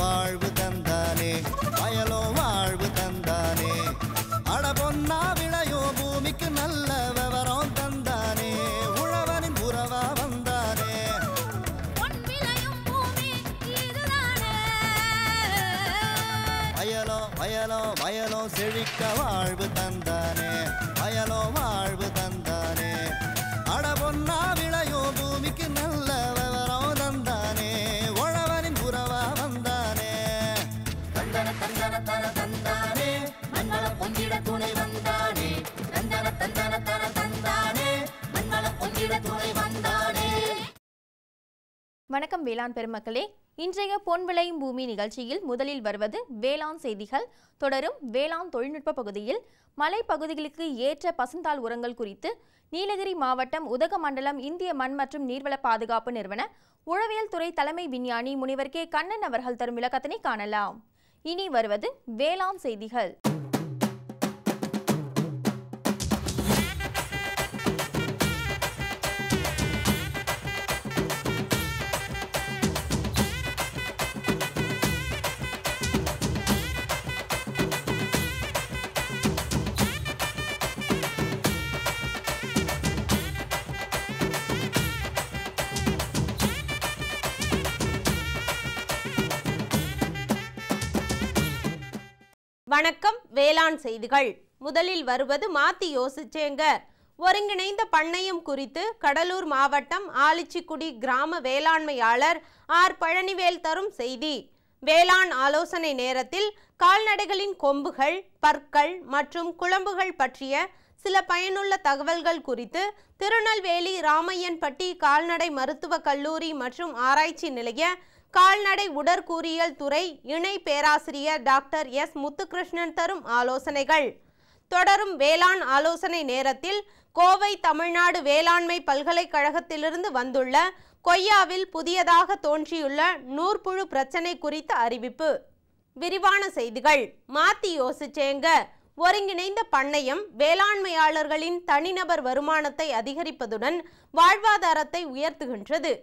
வாழ்வு வேளாண் பெருமக்களே இன்றைய பொன் விளையும் பூமி நிகழ்ச்சியில் முதலில் வருவது வேளாண் செய்திகள் தொடரும் வேளாண் தொழில்நுட்ப பகுதியில் மலைப்பகுதிகளுக்கு ஏற்ற பசுந்தாள் உரங்கள் குறித்து நீலகிரி மாவட்டம் உதகமண்டலம் இந்திய மண் மற்றும் நீர்வள பாதுகாப்பு நிறுவன உழவியல் துறை தலைமை விஞ்ஞானி முனிவர் கே கண்ணன் அவர்கள் தரும் விளக்கத்தினை காணலாம் இனி வருவது வேளாண் செய்திகள் வணக்கம் வேளாண் செய்திகள் முதலில் வருவது மாத்தி யோசிச்சேங்க ஒருங்கிணைந்த பண்ணையம் குறித்து கடலூர் மாவட்டம் ஆலிச்சிக்குடி கிராம வேளாண்மையாளர் ஆர் பழனிவேல் தரும் செய்தி வேளாண் ஆலோசனை நேரத்தில் கால்நடைகளின் கொம்புகள் பற்கள் மற்றும் குழம்புகள் பற்றிய சில பயனுள்ள தகவல்கள் குறித்து திருநெல்வேலி ராமையன்பட்டி கால்நடை மருத்துவக் கல்லூரி மற்றும் ஆராய்ச்சி நிலைய கால்நடை உடற்கூறியல் துறை இணை பேராசிரியர் டாக்டர் எஸ் முத்துகிருஷ்ணன் தரும் ஆலோசனைகள் தொடரும் வேளாண் ஆலோசனை நேரத்தில் கோவை தமிழ்நாடு வேளாண்மை பல்கலைக்கழகத்திலிருந்து வந்துள்ள கொய்யாவில் புதியதாக தோன்றியுள்ள நூற்புழு பிரச்சனை குறித்த அறிவிப்பு விரிவான செய்திகள் மாத்தி யோசிச்சேங்க ஒருங்கிணைந்த பண்ணையம் வேளாண்மையாளர்களின் தனிநபர் வருமானத்தை அதிகரிப்பதுடன் வாழ்வாதாரத்தை உயர்த்துகின்றது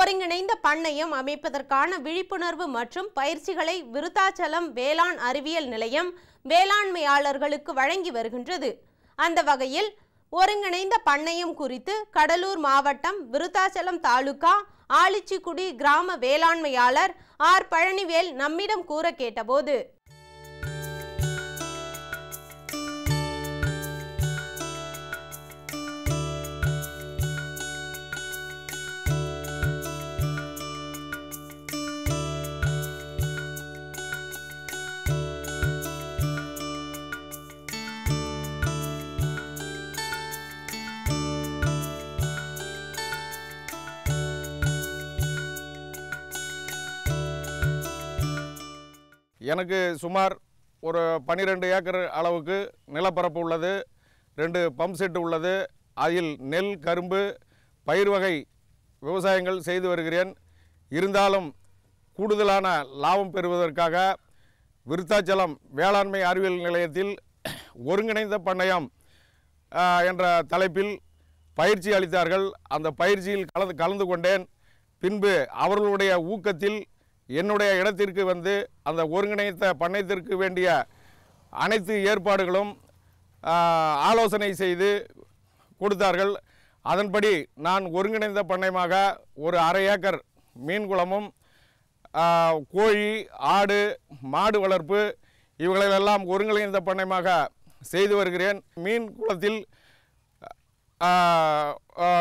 ஒருங்கிணைந்த பண்ணையம் அமைப்பதற்கான விழிப்புணர்வு மற்றும் பயிற்சிகளை விருத்தாச்சலம் வேளாண் அறிவியல் நிலையம் வேளாண்மையாளர்களுக்கு வழங்கி வருகின்றது அந்த வகையில் ஒருங்கிணைந்த பண்ணையம் குறித்து கடலூர் மாவட்டம் விருத்தாச்சலம் தாலுகா ஆலிச்சிக்குடி கிராம வேளாண்மையாளர் ஆர் பழனிவேல் நம்மிடம் கூற கேட்டபோது எனக்கு சுமார் ஒரு பன்னிரெண்டு ஏக்கர் அளவுக்கு நிலப்பரப்பு உள்ளது ரெண்டு பம்ப் செட்டு உள்ளது அதில் நெல் கரும்பு பயிர் வகை விவசாயங்கள் செய்து வருகிறேன் இருந்தாலும் கூடுதலான லாபம் பெறுவதற்காக விருத்தாச்சலம் வேளாண்மை அறிவியல் நிலையத்தில் ஒருங்கிணைந்த பண்ணையம் என்ற தலைப்பில் பயிற்சி அளித்தார்கள் அந்த பயிற்சியில் கலந்து கலந்து கொண்டேன் பின்பு அவர்களுடைய ஊக்கத்தில் என்னுடைய இடத்திற்கு வந்து அந்த ஒருங்கிணைத்த பண்ணைத்திற்கு வேண்டிய அனைத்து ஏற்பாடுகளும் ஆலோசனை செய்து கொடுத்தார்கள் அதன்படி நான் ஒருங்கிணைந்த பண்ணையமாக ஒரு அரை ஏக்கர் மீன் குளமும் கோழி ஆடு மாடு வளர்ப்பு இவைகளெல்லாம் ஒருங்கிணைந்த பண்ணையமாக செய்து வருகிறேன் மீன் குளத்தில்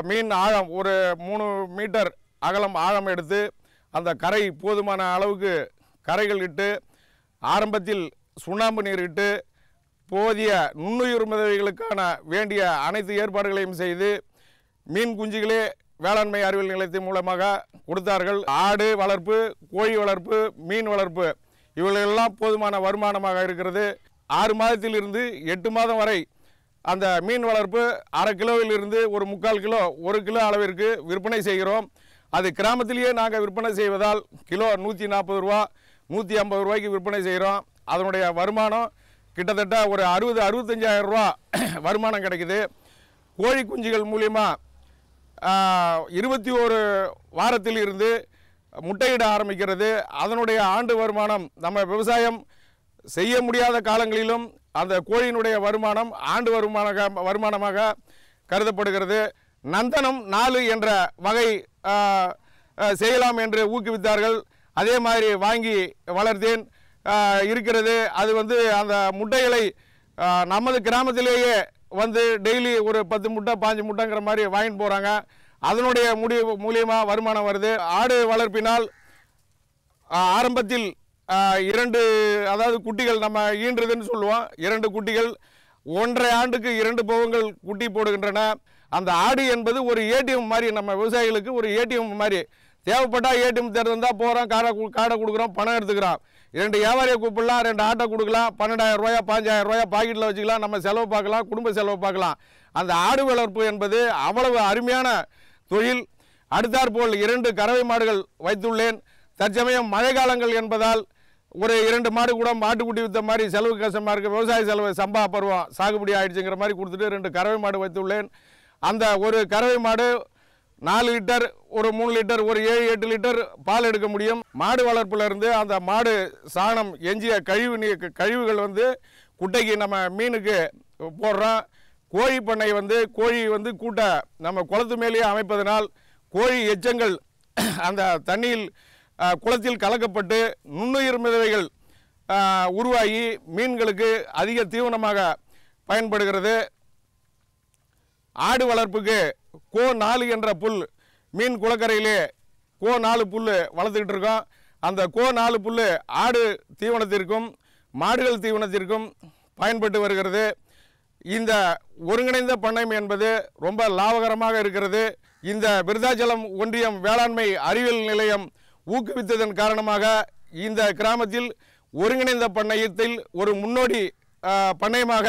மீன் ஆழம் ஒரு மூணு மீட்டர் அகலம் ஆழம் எடுத்து அந்த கரை போதுமான அளவுக்கு கரைகள் இட்டு ஆரம்பத்தில் சுண்ணாம்பு நீர் இட்டு போதிய நுண்ணுயிர் உதவிகளுக்கான வேண்டிய அனைத்து ஏற்பாடுகளையும் செய்து மீன் குஞ்சுகளே வேளாண்மை அறிவியல் நிலையத்தின் மூலமாக கொடுத்தார்கள் ஆடு வளர்ப்பு கோழி வளர்ப்பு மீன் வளர்ப்பு இவைகளெல்லாம் போதுமான வருமானமாக இருக்கிறது ஆறு மாதத்திலிருந்து எட்டு மாதம் வரை அந்த மீன் வளர்ப்பு அரை கிலோவிலிருந்து ஒரு முக்கால் கிலோ ஒரு கிலோ அளவிற்கு விற்பனை செய்கிறோம் அது கிராமத்திலேயே நாங்கள் விற்பனை செய்வதால் கிலோ நூற்றி நாற்பது ரூபா நூற்றி ஐம்பது ரூபாய்க்கு விற்பனை செய்கிறோம் அதனுடைய வருமானம் கிட்டத்தட்ட ஒரு அறுபது அறுபத்தஞ்சாயிரம் ரூபா வருமானம் கிடைக்குது கோழி குஞ்சுகள் மூலிமா இருபத்தி ஒரு வாரத்தில் இருந்து முட்டையிட ஆரம்பிக்கிறது அதனுடைய ஆண்டு வருமானம் நம்ம விவசாயம் செய்ய முடியாத காலங்களிலும் அந்த கோழியினுடைய வருமானம் ஆண்டு வருமான வருமானமாக கருதப்படுகிறது நந்தனம் நாலு என்ற வகை செய்யலாம் என்று ஊக்குவித்தார்கள் அதே மாதிரி வாங்கி வளர்த்தேன் இருக்கிறது அது வந்து அந்த முட்டைகளை நமது கிராமத்திலேயே வந்து டெய்லி ஒரு பத்து முட்டை பாஞ்சு முட்டைங்கிற மாதிரி வாங்கிட்டு போகிறாங்க அதனுடைய முடிவு மூலியமாக வருமானம் வருது ஆடு வளர்ப்பினால் ஆரம்பத்தில் இரண்டு அதாவது குட்டிகள் நம்ம ஈன்றதுன்னு சொல்லுவோம் இரண்டு குட்டிகள் ஒன்றரை ஆண்டுக்கு இரண்டு போகங்கள் குட்டி போடுகின்றன அந்த ஆடு என்பது ஒரு ஏடிஎம் மாதிரி நம்ம விவசாயிகளுக்கு ஒரு ஏடிஎம் மாதிரி தேவைப்பட்டால் ஏடிஎம் திறந்தால் போகிறோம் காரை காடை கொடுக்குறோம் பணம் எடுத்துக்கிறோம் ரெண்டு வியாபாரியை கூப்பிடலாம் ரெண்டு ஆட்டை கொடுக்கலாம் பன்னெண்டாயிரம் ரூபாயா பாஞ்சாயிரம் ரூபாயா பாக்கெட்டில் வச்சுக்கலாம் நம்ம செலவு பார்க்கலாம் குடும்ப செலவு பார்க்கலாம் அந்த ஆடு வளர்ப்பு என்பது அவ்வளவு அருமையான தொழில் அடுத்தாற்போல் இரண்டு கறவை மாடுகள் வைத்துள்ளேன் தற்சமயம் மழை காலங்கள் என்பதால் ஒரு இரண்டு மாடு கூட மாட்டுக்குட்டி வித்த மாதிரி செலவு கஷ்டமாக இருக்குது விவசாய செலவு சம்பா பருவம் சாகுபடி ஆகிடுச்சுங்கிற மாதிரி கொடுத்துட்டு ரெண்டு கறவை மாடு வைத்துள்ளேன் அந்த ஒரு கறவை மாடு நாலு லிட்டர் ஒரு மூணு லிட்டர் ஒரு ஏழு எட்டு லிட்டர் பால் எடுக்க முடியும் மாடு இருந்து அந்த மாடு சாணம் எஞ்சிய கழிவு நீ கழிவுகள் வந்து குட்டைக்கு நம்ம மீனுக்கு போடுறோம் கோழி பண்ணை வந்து கோழி வந்து கூட்ட நம்ம குளத்து மேலேயே அமைப்பதனால் கோழி எச்சங்கள் அந்த தண்ணியில் குளத்தில் கலக்கப்பட்டு நுண்ணுயிர் மிதவைகள் உருவாகி மீன்களுக்கு அதிக தீவனமாக பயன்படுகிறது ஆடு வளர்ப்புக்கு கோ நாலு என்ற புல் மீன் குளக்கரையிலே கோ நாலு புல் வளர்த்துக்கிட்டு இருக்கோம் அந்த கோ நாலு புல் ஆடு தீவனத்திற்கும் மாடுகள் தீவனத்திற்கும் பயன்பட்டு வருகிறது இந்த ஒருங்கிணைந்த பண்ணையம் என்பது ரொம்ப லாபகரமாக இருக்கிறது இந்த விருதாச்சலம் ஒன்றியம் வேளாண்மை அறிவியல் நிலையம் ஊக்குவித்ததன் காரணமாக இந்த கிராமத்தில் ஒருங்கிணைந்த பண்ணையத்தில் ஒரு முன்னோடி பண்ணையமாக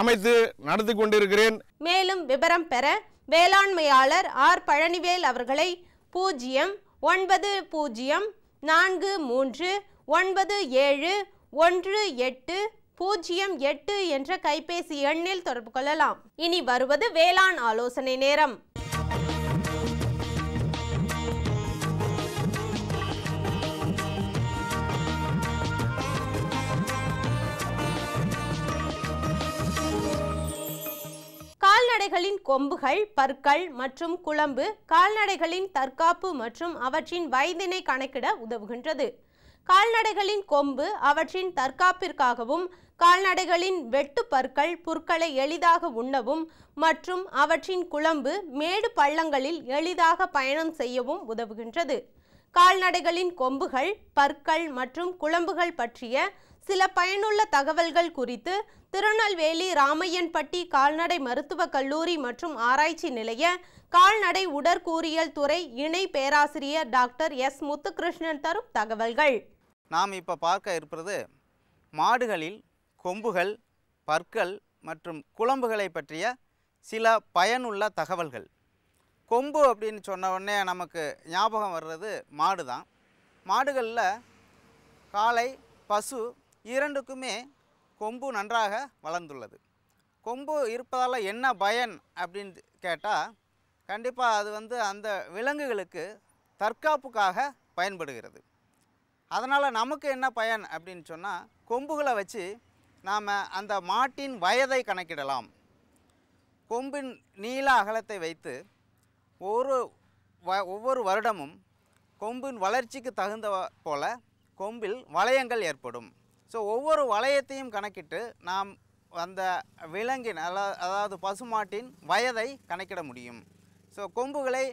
அமைத்து நடத்தி கொண்டிருக்கிறேன் மேலும் விவரம் பெற வேளாண்மையாளர் ஆர் பழனிவேல் அவர்களை பூஜ்ஜியம் ஒன்பது பூஜ்ஜியம் நான்கு மூன்று ஒன்பது ஏழு ஒன்று எட்டு பூஜ்ஜியம் எட்டு என்ற கைபேசி எண்ணில் தொடர்பு கொள்ளலாம் இனி வருவது வேளாண் ஆலோசனை நேரம் மனிதர்களின் கொம்புகள் பற்கள் மற்றும் குழம்பு கால்நடைகளின் தற்காப்பு மற்றும் அவற்றின் வயதினை கணக்கிட உதவுகின்றது கால்நடைகளின் கொம்பு அவற்றின் தற்காப்பிற்காகவும் கால்நடைகளின் வெட்டு பற்கள் புற்களை எளிதாக உண்ணவும் மற்றும் அவற்றின் குழம்பு மேடு பள்ளங்களில் எளிதாக பயணம் செய்யவும் உதவுகின்றது கால்நடைகளின் கொம்புகள் பற்கள் மற்றும் குழம்புகள் பற்றிய சில பயனுள்ள தகவல்கள் குறித்து திருநெல்வேலி ராமையன்பட்டி கால்நடை மருத்துவக் கல்லூரி மற்றும் ஆராய்ச்சி நிலைய கால்நடை உடற்கூறியல் துறை இணை பேராசிரியர் டாக்டர் எஸ் முத்துகிருஷ்ணன் தரும் தகவல்கள் நாம் இப்போ பார்க்க இருப்பது மாடுகளில் கொம்புகள் பற்கள் மற்றும் குழம்புகளை பற்றிய சில பயனுள்ள தகவல்கள் கொம்பு அப்படின்னு சொன்ன உடனே நமக்கு ஞாபகம் வர்றது மாடு தான் மாடுகளில் காளை பசு இரண்டுக்குமே கொம்பு நன்றாக வளர்ந்துள்ளது கொம்பு இருப்பதால் என்ன பயன் அப்படின்னு கேட்டால் கண்டிப்பாக அது வந்து அந்த விலங்குகளுக்கு தற்காப்புக்காக பயன்படுகிறது அதனால் நமக்கு என்ன பயன் அப்படின்னு சொன்னால் கொம்புகளை வச்சு நாம் அந்த மாட்டின் வயதை கணக்கிடலாம் கொம்பின் நீள அகலத்தை வைத்து ஒரு வ ஒவ்வொரு வருடமும் கொம்பின் வளர்ச்சிக்கு தகுந்த போல கொம்பில் வளையங்கள் ஏற்படும் ஸோ ஒவ்வொரு வளையத்தையும் கணக்கிட்டு நாம் அந்த விலங்கின் அதாவது அதாவது பசுமாட்டின் வயதை கணக்கிட முடியும் ஸோ கொம்புகளை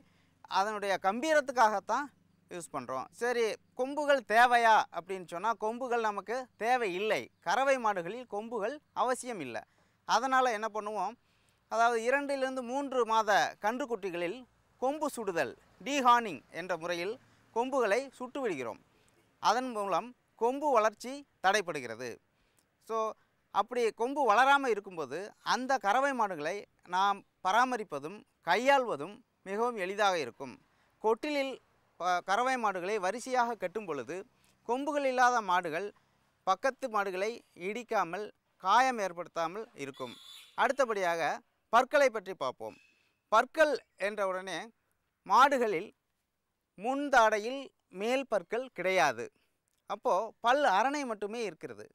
அதனுடைய கம்பீரத்துக்காகத்தான் யூஸ் பண்ணுறோம் சரி கொம்புகள் தேவையா அப்படின்னு சொன்னால் கொம்புகள் நமக்கு தேவை இல்லை கறவை மாடுகளில் கொம்புகள் அவசியம் இல்லை அதனால் என்ன பண்ணுவோம் அதாவது இரண்டிலிருந்து மூன்று மாத கன்றுக்குட்டிகளில் கொம்பு சுடுதல் டீஹானிங் என்ற முறையில் கொம்புகளை சுட்டு விடுகிறோம் அதன் மூலம் கொம்பு வளர்ச்சி தடைப்படுகிறது ஸோ அப்படி கொம்பு வளராமல் இருக்கும்போது அந்த கறவை மாடுகளை நாம் பராமரிப்பதும் கையாள்வதும் மிகவும் எளிதாக இருக்கும் கொட்டிலில் கறவை மாடுகளை வரிசையாக கட்டும் பொழுது கொம்புகள் இல்லாத மாடுகள் பக்கத்து மாடுகளை இடிக்காமல் காயம் ஏற்படுத்தாமல் இருக்கும் அடுத்தபடியாக பற்களை பற்றி பார்ப்போம் பற்கள் என்ற உடனே மாடுகளில் முன்தாடையில் மேல் பற்கள் கிடையாது அப்போது பல் அரணை மட்டுமே இருக்கிறது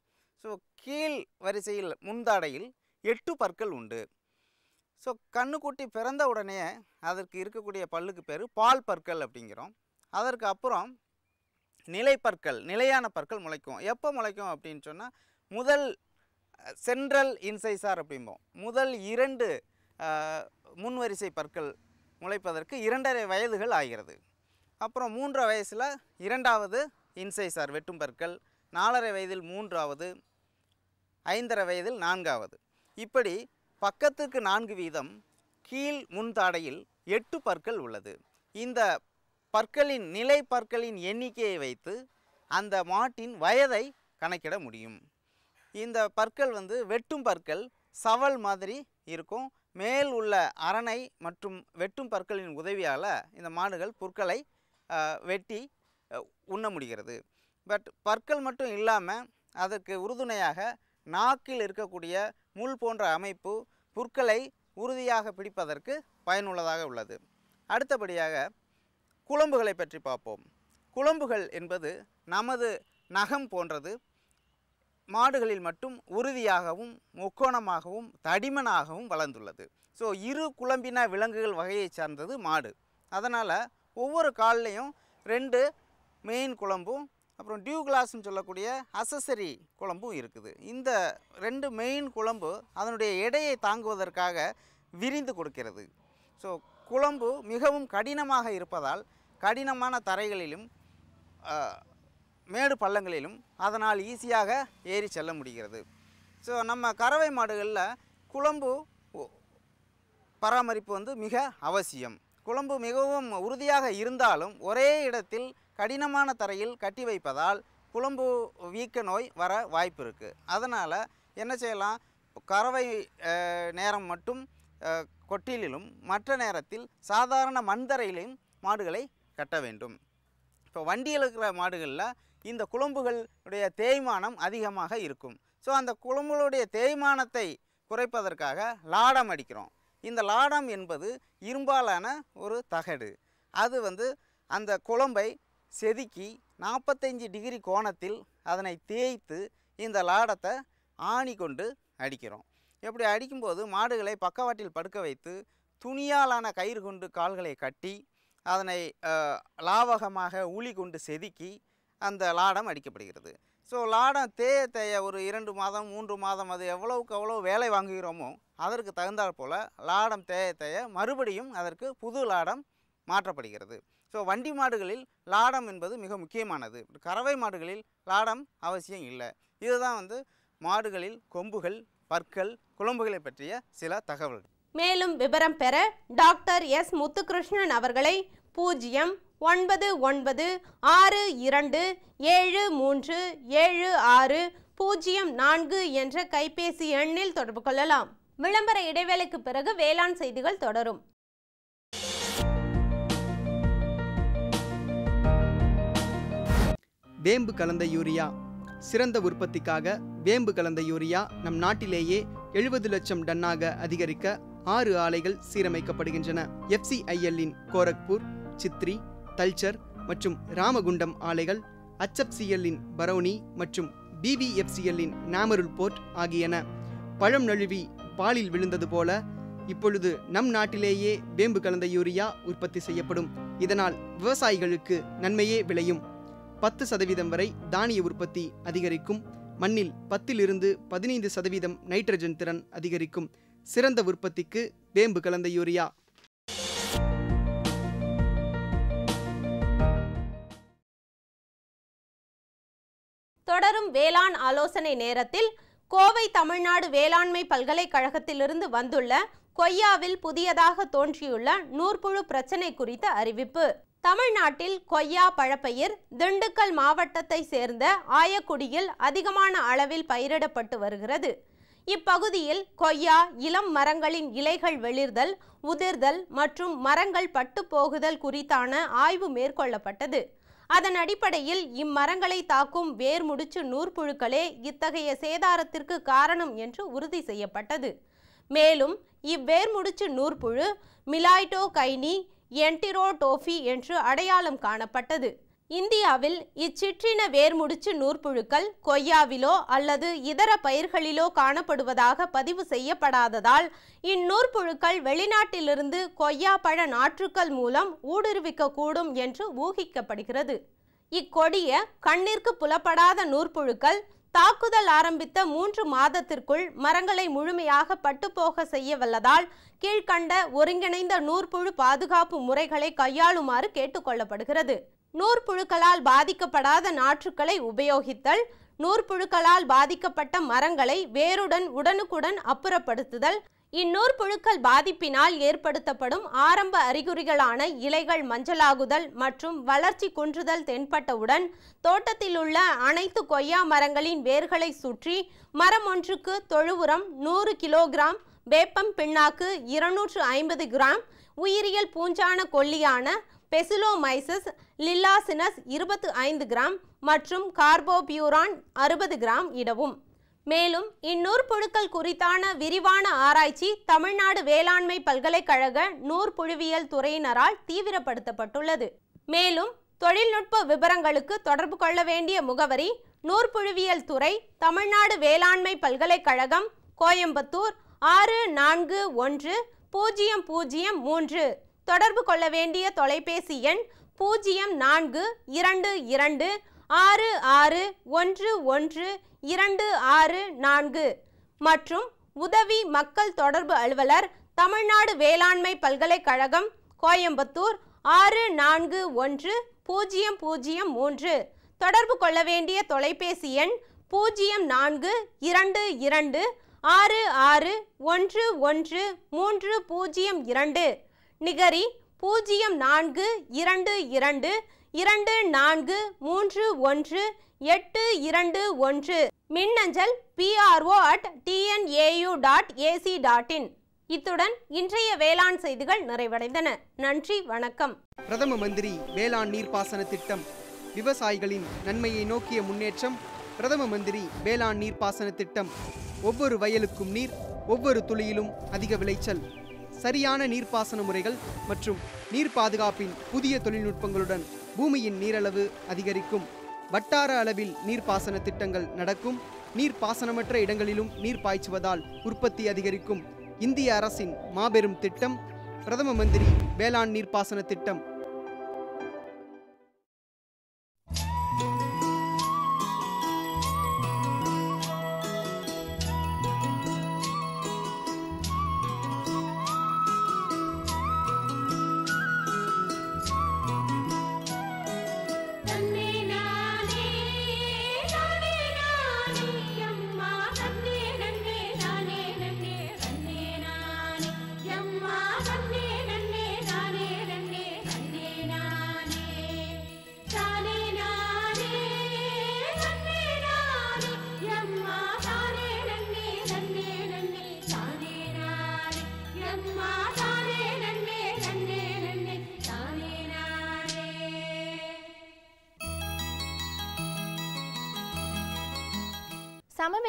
ஸோ கீழ் வரிசையில் முந்தாடையில் எட்டு பற்கள் உண்டு ஸோ கண்ணுக்குட்டி பிறந்த உடனே அதற்கு இருக்கக்கூடிய பல்லுக்கு பேர் பால் பற்கள் அப்படிங்கிறோம் அதற்கு அப்புறம் நிலைப்பற்கள் நிலையான பற்கள் முளைக்கும் எப்போ முளைக்கும் அப்படின்னு சொன்னால் முதல் சென்ட்ரல் இன்சைசார் அப்படிம்போம் முதல் இரண்டு முன்வரிசை பற்கள் முளைப்பதற்கு இரண்டரை வயதுகள் ஆகிறது அப்புறம் மூன்றரை வயசில் இரண்டாவது இன்சைசார் வெட்டும் பற்கள் நாலரை வயதில் மூன்றாவது ஐந்தரை வயதில் நான்காவது இப்படி பக்கத்துக்கு நான்கு வீதம் கீழ் முன்தாடையில் எட்டு பற்கள் உள்ளது இந்த பற்களின் நிலை பற்களின் எண்ணிக்கையை வைத்து அந்த மாட்டின் வயதை கணக்கிட முடியும் இந்த பற்கள் வந்து வெட்டும் பற்கள் சவல் மாதிரி இருக்கும் மேல் உள்ள அரணை மற்றும் வெட்டும் பற்களின் உதவியால் இந்த மாடுகள் புற்களை வெட்டி உண்ண முடிகிறது பட் பற்கள் மட்டும் இல்லாமல் அதற்கு உறுதுணையாக நாக்கில் இருக்கக்கூடிய முள் போன்ற அமைப்பு புற்களை உறுதியாக பிடிப்பதற்கு பயனுள்ளதாக உள்ளது அடுத்தபடியாக குழம்புகளை பற்றி பார்ப்போம் குழம்புகள் என்பது நமது நகம் போன்றது மாடுகளில் மட்டும் உறுதியாகவும் முக்கோணமாகவும் தடிமனாகவும் வளர்ந்துள்ளது ஸோ இரு குழம்பின விலங்குகள் வகையை சார்ந்தது மாடு அதனால் ஒவ்வொரு கால்லையும் ரெண்டு மெயின் குழம்பும் அப்புறம் டியூ கிளாஸ்னு சொல்லக்கூடிய அசசரி குழம்பும் இருக்குது இந்த ரெண்டு மெயின் குழம்பு அதனுடைய எடையை தாங்குவதற்காக விரிந்து கொடுக்கிறது ஸோ குழம்பு மிகவும் கடினமாக இருப்பதால் கடினமான தரைகளிலும் மேடு பள்ளங்களிலும் அதனால் ஈஸியாக ஏறி செல்ல முடிகிறது ஸோ நம்ம கறவை மாடுகளில் குழம்பு பராமரிப்பு வந்து மிக அவசியம் குழம்பு மிகவும் உறுதியாக இருந்தாலும் ஒரே இடத்தில் கடினமான தரையில் கட்டி வைப்பதால் குழம்பு வீக்க நோய் வர வாய்ப்பு இருக்குது அதனால் என்ன செய்யலாம் கறவை நேரம் மட்டும் கொட்டிலும் மற்ற நேரத்தில் சாதாரண மண்தரையிலையும் மாடுகளை கட்ட வேண்டும் இப்போ வண்டியில் இருக்கிற மாடுகளில் இந்த குழம்புகளுடைய தேய்மானம் அதிகமாக இருக்கும் ஸோ அந்த குழம்புகளுடைய தேய்மானத்தை குறைப்பதற்காக லாடம் அடிக்கிறோம் இந்த லாடம் என்பது இரும்பாலான ஒரு தகடு அது வந்து அந்த குழம்பை செதுக்கி நாற்பத்தஞ்சு டிகிரி கோணத்தில் அதனை தேய்த்து இந்த லாடத்தை ஆணி கொண்டு அடிக்கிறோம் இப்படி அடிக்கும்போது மாடுகளை பக்கவாட்டில் படுக்க வைத்து துணியாலான கயிறு கொண்டு கால்களை கட்டி அதனை லாவகமாக ஊழி கொண்டு செதுக்கி அந்த லாடம் அடிக்கப்படுகிறது ஸோ லாடம் தேய தேய ஒரு இரண்டு மாதம் மூன்று மாதம் அது எவ்வளவுக்கு எவ்வளோ வேலை வாங்குகிறோமோ அதற்கு தகுந்தால் போல் லாடம் தேய தேய மறுபடியும் அதற்கு புது லாடம் மாற்றப்படுகிறது ஸோ வண்டி மாடுகளில் லாடம் என்பது மிக முக்கியமானது கறவை மாடுகளில் லாடம் அவசியம் இல்லை இதுதான் வந்து மாடுகளில் கொம்புகள் பற்கள் குழம்புகளை பற்றிய சில தகவல்கள் மேலும் விவரம் பெற டாக்டர் எஸ் முத்துகிருஷ்ணன் அவர்களை பூஜ்ஜியம் ஒன்பது ஒன்பது ஆறு இரண்டு ஏழு மூன்று ஏழு ஆறு பூஜ்ஜியம் நான்கு என்ற கைபேசி எண்ணில் தொடர்பு கொள்ளலாம் விளம்பர இடைவேளைக்கு பிறகு வேளாண் செய்திகள் தொடரும் வேம்பு கலந்த யூரியா சிறந்த உற்பத்திக்காக வேம்பு கலந்த யூரியா நம் நாட்டிலேயே எழுபது லட்சம் டன்னாக அதிகரிக்க ஆறு ஆலைகள் சீரமைக்கப்படுகின்றன எஃப்சிஐஎல்லின் கோரக்பூர் சித்ரி தல்ச்சர் மற்றும் ராமகுண்டம் ஆலைகள் அச்எஃப்சிஎல்லின் பரௌனி மற்றும் பிபிஎஃப்சிஎல்லின் நாமருல் போர்ட் ஆகியன பழம் நழுவி பாலில் விழுந்தது போல இப்பொழுது நம் நாட்டிலேயே வேம்பு கலந்த யூரியா உற்பத்தி செய்யப்படும் இதனால் விவசாயிகளுக்கு நன்மையே விளையும் பத்து சதவீதம் வரை தானிய உற்பத்தி அதிகரிக்கும் மண்ணில் பத்திலிருந்து பதினைந்து சதவீதம் நைட்ரஜன் திறன் அதிகரிக்கும் சிறந்த உற்பத்திக்கு வேம்பு கலந்த யூரியா தொடரும் வேளாண் ஆலோசனை நேரத்தில் கோவை தமிழ்நாடு வேளாண்மை பல்கலைக்கழகத்திலிருந்து வந்துள்ள கொய்யாவில் புதியதாக தோன்றியுள்ள நூற்புழு பிரச்சனை குறித்த அறிவிப்பு தமிழ்நாட்டில் கொய்யா பழப்பயிர் திண்டுக்கல் மாவட்டத்தை சேர்ந்த ஆயக்குடியில் அதிகமான அளவில் பயிரிடப்பட்டு வருகிறது இப்பகுதியில் கொய்யா இளம் மரங்களின் இலைகள் வெளிர்தல் உதிர்தல் மற்றும் மரங்கள் பட்டு போகுதல் குறித்தான ஆய்வு மேற்கொள்ளப்பட்டது அதன் அடிப்படையில் இம்மரங்களை தாக்கும் வேர் முடிச்சு நூற்புழுக்களே இத்தகைய சேதாரத்திற்கு காரணம் என்று உறுதி செய்யப்பட்டது மேலும் இவ்வேர் முடிச்சு நூற்புழு மிலாய்டோ கைனி என்டிரோடோஃபி என்று அடையாளம் காணப்பட்டது இந்தியாவில் இச்சிற்றின வேர்முடிச்சு நூற்புழுக்கள் கொய்யாவிலோ அல்லது இதர பயிர்களிலோ காணப்படுவதாக பதிவு செய்யப்படாததால் இந்நூற்புழுக்கள் வெளிநாட்டிலிருந்து கொய்யா பழ நாற்றுக்கள் மூலம் ஊடுருவிக்கக்கூடும் என்று ஊகிக்கப்படுகிறது இக்கொடிய கண்ணிற்கு புலப்படாத நூற்புழுக்கள் தாக்குதல் ஆரம்பித்த மூன்று மாதத்திற்குள் மரங்களை முழுமையாக பட்டுப்போக செய்ய வல்லதால் கீழ்கண்ட ஒருங்கிணைந்த நூற்புழு பாதுகாப்பு முறைகளை கையாளுமாறு கேட்டுக்கொள்ளப்படுகிறது நூற்புழுக்களால் பாதிக்கப்படாத நாற்றுக்களை உபயோகித்தல் நூற்புழுக்களால் பாதிக்கப்பட்ட மரங்களை வேருடன் உடனுக்குடன் அப்புறப்படுத்துதல் இந்நூற்புழுக்கள் பாதிப்பினால் ஏற்படுத்தப்படும் ஆரம்ப அறிகுறிகளான இலைகள் மஞ்சளாகுதல் மற்றும் வளர்ச்சி குன்றுதல் தென்பட்டவுடன் தோட்டத்தில் உள்ள அனைத்து கொய்யா மரங்களின் வேர்களை சுற்றி மரம் ஒன்றுக்கு தொழுவுரம் நூறு கிலோகிராம் வேப்பம் பிண்ணாக்கு இருநூற்று ஐம்பது கிராம் உயிரியல் பூஞ்சான கொல்லியான பெசிலோமைசஸ் லில்லாசினஸ் இருபத்து ஐந்து கிராம் மற்றும் கார்போபியூரான் அறுபது கிராம் இடவும் மேலும் இந்நூற்புழுக்கள் குறித்தான விரிவான ஆராய்ச்சி தமிழ்நாடு வேளாண்மை பல்கலைக்கழக நூற்புழுவியல் துறையினரால் தீவிரப்படுத்தப்பட்டுள்ளது மேலும் தொழில்நுட்ப விவரங்களுக்கு தொடர்பு கொள்ள வேண்டிய முகவரி நூற்புழுவியல் துறை தமிழ்நாடு வேளாண்மை பல்கலைக்கழகம் கோயம்புத்தூர் ஆறு நான்கு ஒன்று பூஜ்ஜியம் பூஜ்ஜியம் மூன்று தொடர்பு கொள்ள வேண்டிய தொலைபேசி எண் பூஜ்ஜியம் நான்கு இரண்டு இரண்டு ஆறு ஆறு ஒன்று ஒன்று இரண்டு ஆறு நான்கு மற்றும் உதவி மக்கள் தொடர்பு அலுவலர் தமிழ்நாடு வேளாண்மை பல்கலைக்கழகம் கோயம்புத்தூர் ஆறு நான்கு ஒன்று பூஜ்ஜியம் பூஜ்ஜியம் மூன்று தொடர்பு கொள்ள வேண்டிய தொலைபேசி எண் பூஜ்ஜியம் நான்கு இரண்டு இரண்டு ஆறு ஆறு ஒன்று ஒன்று மூன்று பூஜ்ஜியம் இரண்டு நிகரி பூஜ்ஜியம் நான்கு இரண்டு இரண்டு இரண்டு நான்கு மூன்று ஒன்று எட்டு இரண்டு ஒன்று மின்னஞ்சல் PRO at TNAU dot AC dot in இத்துடன் இன்றைய வேளாண் செய்திகள் நிறைவடைந்தன நன்றி வணக்கம் பிரதம மந்திரி வேளாண் நீர்ப்பாசன திட்டம் விவசாயிகளின் நன்மையை நோக்கிய முன்னேற்றம் பிரதம மந்திரி வேளாண் நீர்ப்பாசன திட்டம் ஒவ்வொரு வயலுக்கும் நீர் ஒவ்வொரு துளியிலும் அதிக விளைச்சல் சரியான நீர்ப்பாசன முறைகள் மற்றும் நீர் பாதுகாப்பின் புதிய தொழில்நுட்பங்களுடன் பூமியின் நீரளவு அதிகரிக்கும் வட்டார அளவில் நீர்ப்பாசன திட்டங்கள் நடக்கும் நீர்ப்பாசனமற்ற இடங்களிலும் நீர் பாய்ச்சுவதால் உற்பத்தி அதிகரிக்கும் இந்திய அரசின் மாபெரும் திட்டம் பிரதம மந்திரி வேளாண் நீர்ப்பாசன திட்டம்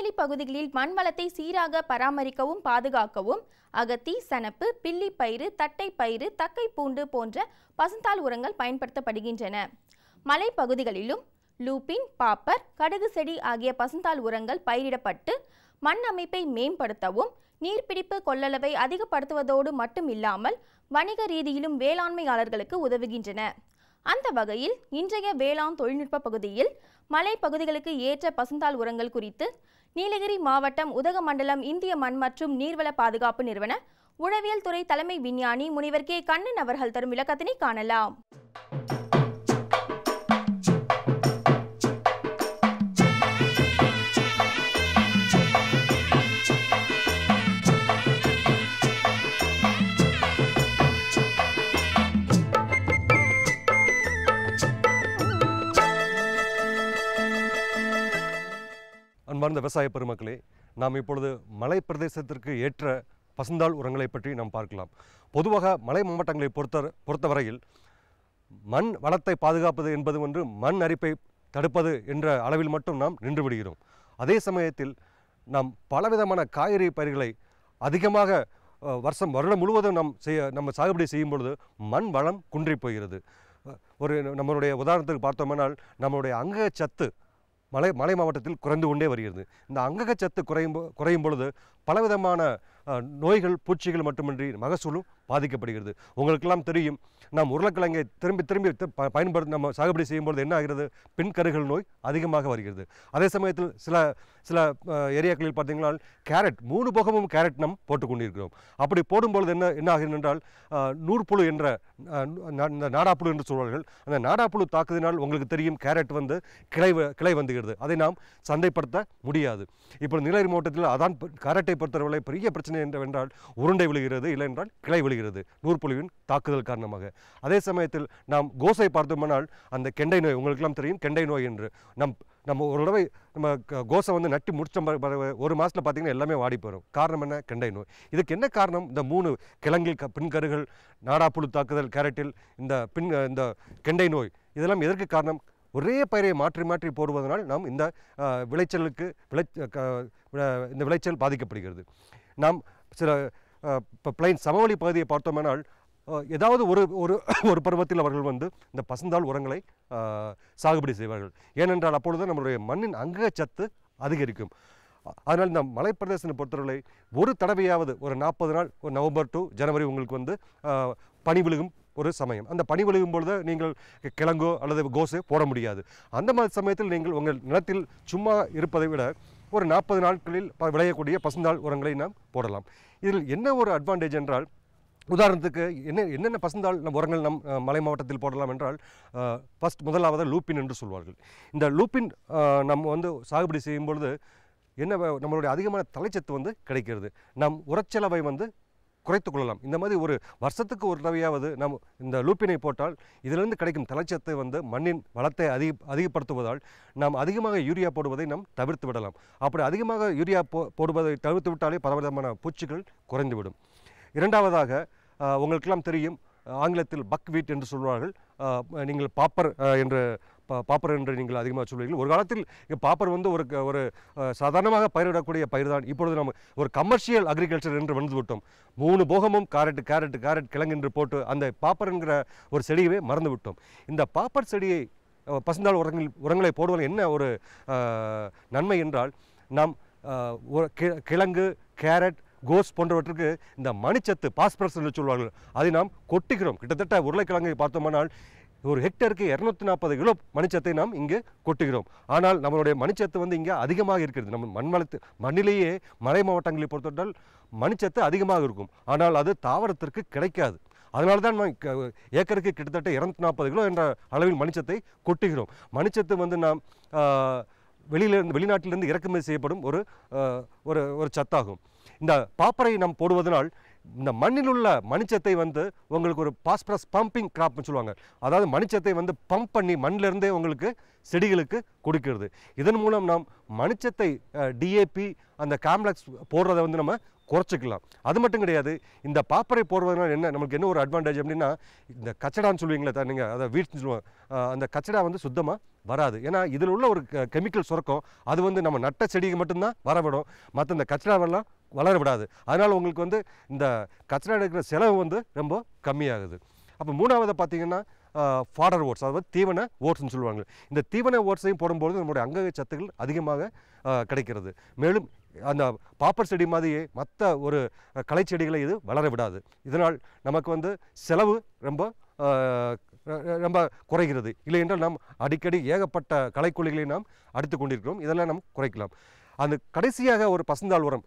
சமவெளி பகுதிகளில் வளத்தை சீராக பராமரிக்கவும் பாதுகாக்கவும் அகத்தி சனப்பு பில்லி பயிறு தட்டை பயிறு தக்கை பூண்டு போன்ற பசுந்தாள் உரங்கள் பயன்படுத்தப்படுகின்றன மலைப்பகுதிகளிலும் லூப்பின் பாப்பர் கடுகு செடி ஆகிய பசுந்தால் உரங்கள் பயிரிடப்பட்டு மண் அமைப்பை மேம்படுத்தவும் நீர்பிடிப்பு கொள்ளளவை அதிகப்படுத்துவதோடு மட்டும் இல்லாமல் வணிக ரீதியிலும் வேளாண்மையாளர்களுக்கு உதவுகின்றன அந்த வகையில் இன்றைய வேளாண் தொழில்நுட்ப பகுதியில் மலைப்பகுதிகளுக்கு ஏற்ற பசுந்தாள் உரங்கள் குறித்து நீலகிரி மாவட்டம் உதகமண்டலம் இந்திய மண் மற்றும் நீர்வள பாதுகாப்பு நிறுவன உழவியல் துறை தலைமை விஞ்ஞானி முனிவர் கே கண்ணன் அவர்கள் தரும் விளக்கத்தினை காணலாம் அன்பார்ந்த விவசாய பெருமக்களே நாம் இப்பொழுது மலை பிரதேசத்திற்கு ஏற்ற பசுந்தாள் உரங்களை பற்றி நாம் பார்க்கலாம் பொதுவாக மலை மாவட்டங்களை பொறுத்த பொறுத்தவரையில் மண் வளத்தை பாதுகாப்பது என்பது ஒன்று மண் அரிப்பை தடுப்பது என்ற அளவில் மட்டும் நாம் நின்று விடுகிறோம் அதே சமயத்தில் நாம் பலவிதமான காய்கறி பயிர்களை அதிகமாக வருஷம் வருடம் முழுவதும் நாம் செய்ய நம்ம சாகுபடி செய்யும் பொழுது மண் வளம் குன்றி போகிறது ஒரு நம்மளுடைய உதாரணத்துக்கு பார்த்தோம்னால் நம்மளுடைய சத்து மலை மலை மாவட்டத்தில் குறைந்து கொண்டே வருகிறது இந்த அங்ககச்சத்து குறையும் குறையும் பொழுது பலவிதமான நோய்கள் பூச்சிகள் மட்டுமின்றி மகசூலும் பாதிக்கப்படுகிறது உங்களுக்கெல்லாம் தெரியும் நாம் உருளைக்கிழங்கை திரும்பி திரும்பி பயன்படுத்த நம்ம சாகுபடி செய்யும்பொழுது என்ன ஆகிறது பின்கருகள் நோய் அதிகமாக வருகிறது அதே சமயத்தில் சில சில ஏரியாக்களில் பார்த்தீங்கன்னா கேரட் மூணு போகமும் கேரட் நம் போட்டுக்கொண்டிருக்கிறோம் அப்படி போடும்பொழுது என்ன என்ன ஆகிறது என்றால் நூற்புழு என்ற இந்த நாடாப்புழு என்று சொல்வார்கள் அந்த நாடாப்புழு தாக்குதினால் உங்களுக்கு தெரியும் கேரட் வந்து கிளை கிளை வந்துகிறது அதை நாம் சந்தைப்படுத்த முடியாது இப்போ நீலகிரி மாவட்டத்தில் அதான் கேரட் தமிழ்நாட்டை பொறுத்தவரை பெரிய பிரச்சனை என்னவென்றால் உருண்டை விழுகிறது இல்லை என்றால் கிளை விழுகிறது நூற்புழுவின் தாக்குதல் காரணமாக அதே சமயத்தில் நாம் கோசை பார்த்தோம்னால் அந்த கெண்டை நோய் உங்களுக்கெல்லாம் தெரியும் கெண்டை நோய் என்று நம் நம்ம ஒரு தடவை நம்ம கோசை வந்து நட்டி முடிச்ச ஒரு மாதத்தில் பார்த்தீங்கன்னா எல்லாமே வாடி போயிடும் காரணம் என்ன கெண்டை நோய் இதுக்கு என்ன காரணம் இந்த மூணு கிழங்கில் க பின்கருகள் நாடாப்புழு தாக்குதல் கேரட்டில் இந்த பின் இந்த கெண்டை நோய் இதெல்லாம் எதற்கு காரணம் ஒரே பயிரை மாற்றி மாற்றி போடுவதனால் நாம் இந்த விளைச்சலுக்கு விளை இந்த விளைச்சல் பாதிக்கப்படுகிறது நாம் சில இப்போ பிளைன் சமவெளி பகுதியை பார்த்தோமானால் ஏதாவது ஒரு ஒரு ஒரு பருவத்தில் அவர்கள் வந்து இந்த பசந்தால் உரங்களை சாகுபடி செய்வார்கள் ஏனென்றால் அப்பொழுது நம்மளுடைய மண்ணின் அங்கச்சத்து அதிகரிக்கும் அதனால் இந்த மலைப்பிரதேசத்தை பொறுத்தவரை ஒரு தடவையாவது ஒரு நாற்பது நாள் ஒரு நவம்பர் டு ஜனவரி உங்களுக்கு வந்து பனி விழுகும் ஒரு சமயம் அந்த பனி விழுகும் பொழுது நீங்கள் கிழங்கோ அல்லது கோசு போட முடியாது அந்த மாதிரி சமயத்தில் நீங்கள் உங்கள் நிலத்தில் சும்மா இருப்பதை விட ஒரு நாற்பது நாட்களில் விளையக்கூடிய பசுந்தாள் உரங்களை நாம் போடலாம் இதில் என்ன ஒரு அட்வான்டேஜ் என்றால் உதாரணத்துக்கு என்ன என்னென்ன பசுந்தாள் நம் உரங்கள் நம் மலை மாவட்டத்தில் போடலாம் என்றால் ஃபஸ்ட் முதலாவது லூப்பின் என்று சொல்வார்கள் இந்த லூப்பின் நம்ம வந்து சாகுபடி செய்யும் பொழுது என்ன நம்மளுடைய அதிகமான தலைச்சத்து வந்து கிடைக்கிறது நம் உரச்செலவை வந்து குறைத்து கொள்ளலாம் இந்த மாதிரி ஒரு வருஷத்துக்கு ஒரு தடவையாவது நம் இந்த லூப்பினை போட்டால் இதிலிருந்து கிடைக்கும் தலைச்சத்தை வந்து மண்ணின் வளத்தை அதிக அதிகப்படுத்துவதால் நாம் அதிகமாக யூரியா போடுவதை நாம் தவிர்த்து விடலாம் அப்படி அதிகமாக யூரியா போ போடுவதை தவிர்த்து விட்டாலே பலவிதமான பூச்சிகள் குறைந்துவிடும் இரண்டாவதாக உங்களுக்கெல்லாம் தெரியும் ஆங்கிலத்தில் பக் வீட் என்று சொல்வார்கள் நீங்கள் பாப்பர் என்று பா பாப்பர் என்று நீங்கள் அதிகமாக சொல்வீர்கள் ஒரு காலத்தில் பாப்பர் வந்து ஒரு ஒரு சாதாரணமாக பயிரிடக்கூடிய பயிர் தான் இப்பொழுது நம்ம ஒரு கமர்ஷியல் அக்ரிகல்ச்சர் என்று வந்து விட்டோம் மூணு போகமும் கேரட் கேரட் கேரட் கிழங்கு என்று போட்டு அந்த பாப்பர் என்கிற ஒரு செடியவே மறந்து விட்டோம் இந்த பாப்பர் செடியை பசுந்தாள் உரங்கள் உரங்களை போடுவதில் என்ன ஒரு நன்மை என்றால் நாம் கிழங்கு கேரட் கோஸ் போன்றவற்றுக்கு இந்த மணிச்சத்து பாஸ்பரஸ் என்று சொல்வார்கள் அதை நாம் கொட்டுகிறோம் கிட்டத்தட்ட உருளைக்கிழங்கை பார்த்தோமானால் ஒரு ஹெக்டருக்கு இரநூத்தி நாற்பது கிலோ மணிச்சத்தை நாம் இங்கு கொட்டுகிறோம் ஆனால் நம்மளுடைய மணிச்சத்து வந்து இங்கே அதிகமாக இருக்கிறது நம்ம மண் வளத்து மண்ணிலேயே மலை மாவட்டங்களை பொறுத்தவரையில் மணிச்சத்து அதிகமாக இருக்கும் ஆனால் அது தாவரத்திற்கு கிடைக்காது அதனால தான் ஏக்கருக்கு கிட்டத்தட்ட இரநூத்தி நாற்பது கிலோ என்ற அளவில் மணிச்சத்தை கொட்டுகிறோம் மணிச்சத்து வந்து நாம் வெளியிலிருந்து வெளிநாட்டிலிருந்து இறக்குமதி செய்யப்படும் ஒரு ஒரு ஒரு சத்தாகும் இந்த பாப்பரை நாம் போடுவதனால் இந்த மண்ணில் உள்ள மணிச்சத்தை வந்து உங்களுக்கு ஒரு பாஸ்பரஸ் பம்பிங் கிராப்னு சொல்லுவாங்க அதாவது மணிச்சத்தை வந்து பம்ப் பண்ணி மண்ணிலிருந்தே உங்களுக்கு செடிகளுக்கு கொடுக்கிறது இதன் மூலம் நாம் மணிச்சத்தை டிஏபி அந்த காம்ப்ளெக்ஸ் போடுறதை வந்து நம்ம குறைச்சிக்கலாம் அது மட்டும் கிடையாது இந்த பாப்பரை போடுறதுனால என்ன நம்மளுக்கு என்ன ஒரு அட்வான்டேஜ் அப்படின்னா இந்த கச்சடான்னு சொல்லுவீங்களே தான் நீங்கள் அதை வீட்டுன்னு சொல்லுவாங்க அந்த கச்சடா வந்து சுத்தமாக வராது ஏன்னா இதில் உள்ள ஒரு கெமிக்கல் சுரக்கம் அது வந்து நம்ம நட்ட செடிக்கு மட்டும்தான் வரவிடும் மற்ற இந்த கச்சடாவெல்லாம் வளர விடாது அதனால் உங்களுக்கு வந்து இந்த கச்சனை எடுக்கிற செலவு வந்து ரொம்ப கம்மியாகுது அப்போ மூணாவதை பார்த்தீங்கன்னா ஃபாடர் ஓட்ஸ் அதாவது தீவன ஓட்ஸ்னு சொல்லுவாங்க இந்த தீவன ஓட்ஸையும் போடும்போது நம்மளுடைய அங்கக சத்துக்கள் அதிகமாக கிடைக்கிறது மேலும் அந்த பாப்பர் செடி மாதிரியே மற்ற ஒரு கலை செடிகளை இது வளர விடாது இதனால் நமக்கு வந்து செலவு ரொம்ப ரொம்ப குறைகிறது இல்லை என்றால் நாம் அடிக்கடி ஏகப்பட்ட களைக்கொல்லிகளை நாம் அடித்து கொண்டிருக்கிறோம் இதெல்லாம் நாம் குறைக்கலாம் அந்த கடைசியாக ஒரு பசந்தாள் உரம்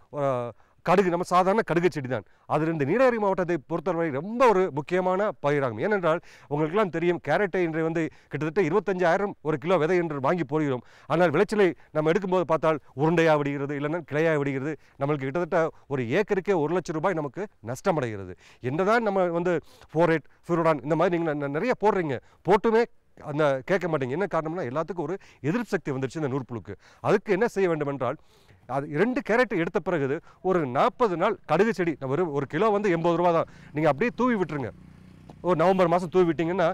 கடுகு நம்ம சாதாரண கடுகு செடி தான் அது ரெண்டு நீலகிரி மாவட்டத்தை பொறுத்தவரை ரொம்ப ஒரு முக்கியமான பயிராகும் ஏனென்றால் உங்களுக்கெல்லாம் தெரியும் கேரட்டை இன்றை வந்து கிட்டத்தட்ட இருபத்தஞ்சாயிரம் ஒரு கிலோ விதை என்று வாங்கி போகிறோம் ஆனால் விளைச்சலை நம்ம எடுக்கும்போது பார்த்தால் உருண்டையாக விடுகிறது இல்லைன்னா கிளையாக விடுகிறது நம்மளுக்கு கிட்டத்தட்ட ஒரு ஏக்கருக்கே ஒரு லட்சம் ரூபாய் நமக்கு நஷ்டமடைகிறது என்னதான் நம்ம வந்து ஃபோரேட் ஃபியூரோடான் இந்த மாதிரி நீங்கள் நிறைய போடுறீங்க போட்டுமே அந்த கேட்க மாட்டேங்க என்ன காரணம்னா எல்லாத்துக்கும் ஒரு எதிர்ப்பு சக்தி வந்துருச்சு இந்த நூற்புழுக்கு அதுக்கு என்ன செய்ய வேண்டும் என்றால் அது ரெண்டு கேரட் எடுத்த பிறகு ஒரு நாற்பது நாள் கடுகு செடி ஒரு ஒரு கிலோ வந்து எண்பது ரூபா தான் நீங்கள் அப்படியே தூவி விட்டுருங்க ஒரு நவம்பர் மாதம் தூவி விட்டிங்கன்னா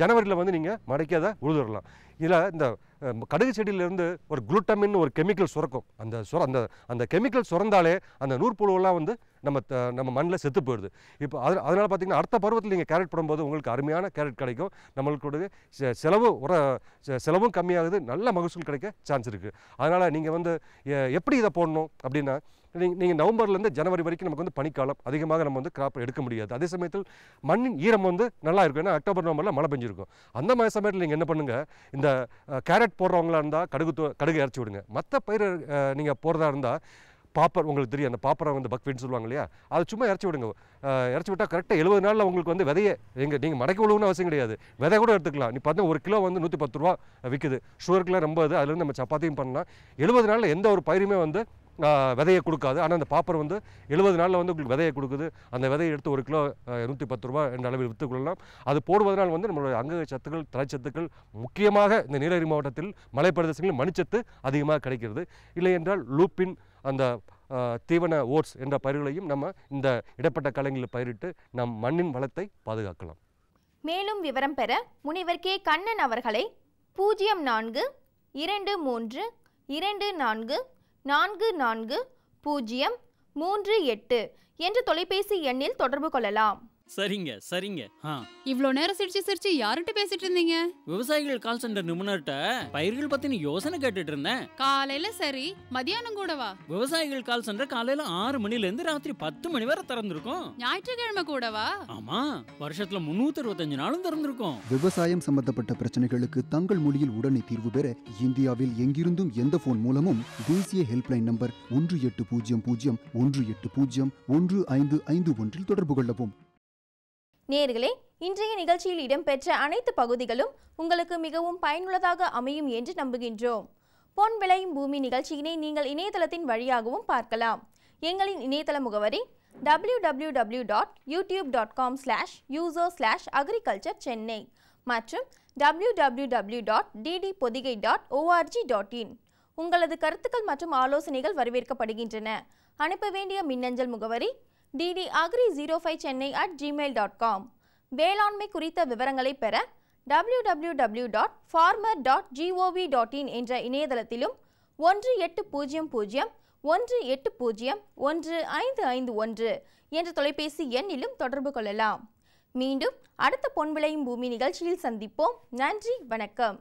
ஜனவரியில் வந்து நீங்கள் மடைக்காத உழுதுடலாம் இதில் இந்த கடுகு செடியிலேருந்து ஒரு குளுட்டமின்னு ஒரு கெமிக்கல் சுரக்கும் அந்த சுர அந்த அந்த கெமிக்கல் சுரந்தாலே அந்த நூற்புழுவெல்லாம் வந்து நம்ம நம்ம மண்ணில் செத்து போயிடுது இப்போ அது அதனால் பார்த்திங்கன்னா அடுத்த பருவத்தில் நீங்கள் கேரட் போடும்போது உங்களுக்கு அருமையான கேரட் கிடைக்கும் நம்மளுக்கு செலவு உர செலவும் கம்மியாகுது நல்ல மகசூல் கிடைக்க சான்ஸ் இருக்குது அதனால் நீங்கள் வந்து எப்படி இதை போடணும் அப்படின்னா நீங்கள் நீங்கள் நவம்பர்லேருந்து ஜனவரி வரைக்கும் நமக்கு வந்து பனிக்காலம் அதிகமாக நம்ம வந்து கிராப் எடுக்க முடியாது அதே சமயத்தில் மண்ணின் ஈரம் வந்து நல்லா இருக்கும் ஏன்னா அக்டோபர் நவம்பரில் மழை பெஞ்சிருக்கும் அந்த மாதிரி சமயத்தில் நீங்கள் என்ன பண்ணுங்கள் இந்த கேரட் போடுறவங்களா இருந்தால் கடுகு கடுகு இறச்சி விடுங்க மற்ற பயிர் நீங்கள் போடுறதா இருந்தால் பாப்பர் உங்களுக்கு தெரியும் அந்த பாப்பரை வந்து பக்வீட்னு சொல்லுவாங்க இல்லையா அதை சும்மா இறச்சி விடுங்க இறச்சி விட்டால் கரெக்டாக எழுபது நாளில் உங்களுக்கு வந்து விதையே எங்கள் நீங்கள் மடக்க விழுவுன்னு அவசியம் கிடையாது விதை கூட எடுத்துக்கலாம் நீ பார்த்தா ஒரு கிலோ வந்து நூற்றி பத்து ரூபா விற்குது ஷுகருக்குலாம் ரொம்ப அது அதுலேருந்து நம்ம சப்பாத்தியும் பண்ணலாம் எழுபது நாளில் எந்த ஒரு பயிருமே வந்து விதையை கொடுக்காது ஆனால் அந்த பாப்பர் வந்து எழுபது நாளில் வந்து உங்களுக்கு விதையை கொடுக்குது அந்த விதையை எடுத்து ஒரு கிலோ நூற்றி பத்து ரூபா என்ற அளவில் விற்றுக்கொள்ளலாம் அது போடுவதனால் வந்து நம்மளுடைய அங்க சத்துக்கள் தலைச்சத்துக்கள் முக்கியமாக இந்த நீலகிரி மாவட்டத்தில் மலைப்பிரதேசங்களில் மணிச்சத்து அதிகமாக கிடைக்கிறது இல்லை என்றால் லூப்பின் அந்த தீவன ஓட்ஸ் என்ற பயிர்களையும் நம்ம இந்த இடப்பட்ட காலங்களில் பயிரிட்டு நம் மண்ணின் வளத்தை பாதுகாக்கலாம் மேலும் விவரம் பெற முனைவர் கே கண்ணன் அவர்களை பூஜ்ஜியம் நான்கு இரண்டு மூன்று இரண்டு நான்கு நான்கு நான்கு பூஜ்ஜியம் மூன்று எட்டு என்ற தொலைபேசி எண்ணில் தொடர்பு கொள்ளலாம் சரிங்க சரிங்க இவ்ளோ நேரம் சிரிச்சு சிரிச்சு யார்கிட்ட பேசிட்டு இருந்தீங்க விவசாயிகள் கால் சென்டர் நிபுணர்கிட்ட பயிர்கள் பத்தின யோசனை கேட்டுட்டு இருந்தேன் காலையில சரி மதியானம் கூடவா விவசாயிகள் கால் சென்டர் காலையில ஆறு மணில இருந்து ராத்திரி பத்து மணி வரை திறந்திருக்கும் ஞாயிற்றுக்கிழமை கூடவா ஆமா வருஷத்துல முன்னூத்தி அறுபத்தஞ்சு நாளும் திறந்திருக்கும் விவசாயம் சம்பந்தப்பட்ட பிரச்சனைகளுக்கு தங்கள் மொழியில் உடனே தீர்வு பெற இந்தியாவில் எங்கிருந்தும் எந்த போன் மூலமும் தேசிய ஹெல்ப்லைன் நம்பர் ஒன்று எட்டு பூஜ்ஜியம் பூஜ்ஜியம் ஒன்று எட்டு பூஜ்ஜியம் ஒன்று ஐந்து ஐந்து ஒன்றில் தொடர்பு கொள்ளவும் நேர்களே இன்றைய நிகழ்ச்சியில் இடம்பெற்ற அனைத்து பகுதிகளும் உங்களுக்கு மிகவும் பயனுள்ளதாக அமையும் என்று நம்புகின்றோம் பொன் விளையும் பூமி நிகழ்ச்சியினை நீங்கள் இணையதளத்தின் வழியாகவும் பார்க்கலாம் எங்களின் இணையதள முகவரி W W W dot YouTube dot com slash யூசோ ஸ்லாஷ் அக்ரிகல்ச்சர் சென்னை மற்றும் W W W dot DD Podhigai dot ORG dot in உங்களது கருத்துக்கள் மற்றும் ஆலோசனைகள் வரவேற்கப்படுகின்றன அனுப்ப வேண்டிய மின்னஞ்சல் முகவரி DD agri zero five Chennai at Gmail dot com வேளாண்மை குறித்த விவரங்களை பெற W W W dot farmer dot GOV dot in என்ற இணையதளத்திலும் ஒன்று எட்டு பூஜ்ஜியம் பூஜ்ஜியம் ஒன்று எட்டு பூஜ்ஜியம் ஒன்று ஐந்து ஐந்து ஒன்று என்ற தொலைபேசி எண்ணிலும் தொடர்பு கொள்ளலாம் மீண்டும் அடுத்த பொன் விளையும் பூமி நிகழ்ச்சியில் சந்திப்போம் நன்றி வணக்கம்